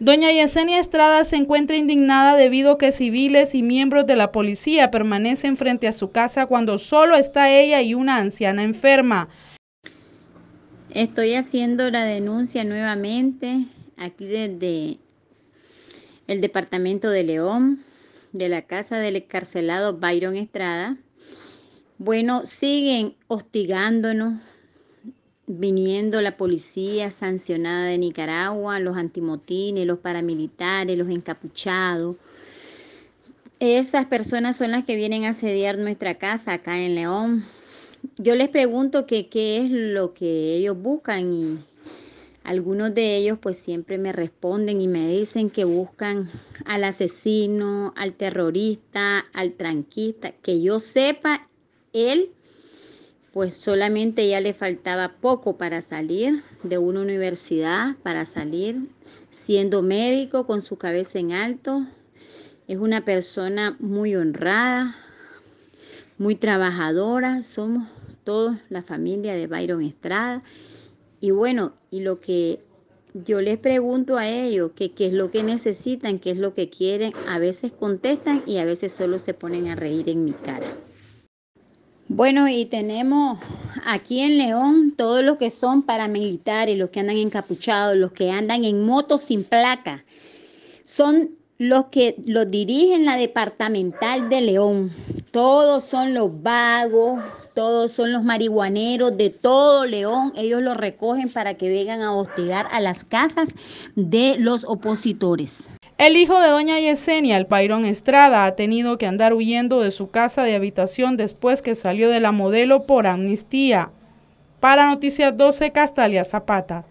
Doña Yesenia Estrada se encuentra indignada debido a que civiles y miembros de la policía permanecen frente a su casa cuando solo está ella y una anciana enferma. Estoy haciendo la denuncia nuevamente aquí desde el departamento de León, de la casa del encarcelado Byron Estrada. Bueno, siguen hostigándonos, viniendo la policía sancionada de Nicaragua, los antimotines, los paramilitares, los encapuchados. Esas personas son las que vienen a asediar nuestra casa acá en León. Yo les pregunto que qué es lo que ellos buscan y algunos de ellos pues siempre me responden y me dicen que buscan al asesino, al terrorista, al tranquista, que yo sepa, él pues solamente ya le faltaba poco para salir de una universidad, para salir siendo médico con su cabeza en alto. Es una persona muy honrada, muy trabajadora, somos todos la familia de Byron Estrada. Y bueno, y lo que yo les pregunto a ellos que qué es lo que necesitan, qué es lo que quieren, a veces contestan y a veces solo se ponen a reír en mi cara. Bueno, y tenemos aquí en León todos los que son paramilitares, los que andan encapuchados, los que andan en motos sin placa. Son los que los dirigen la departamental de León. Todos son los vagos, todos son los marihuaneros de todo León. Ellos los recogen para que vengan a hostigar a las casas de los opositores. El hijo de doña Yesenia, el Pairón Estrada, ha tenido que andar huyendo de su casa de habitación después que salió de la modelo por amnistía. Para Noticias 12, Castalia Zapata.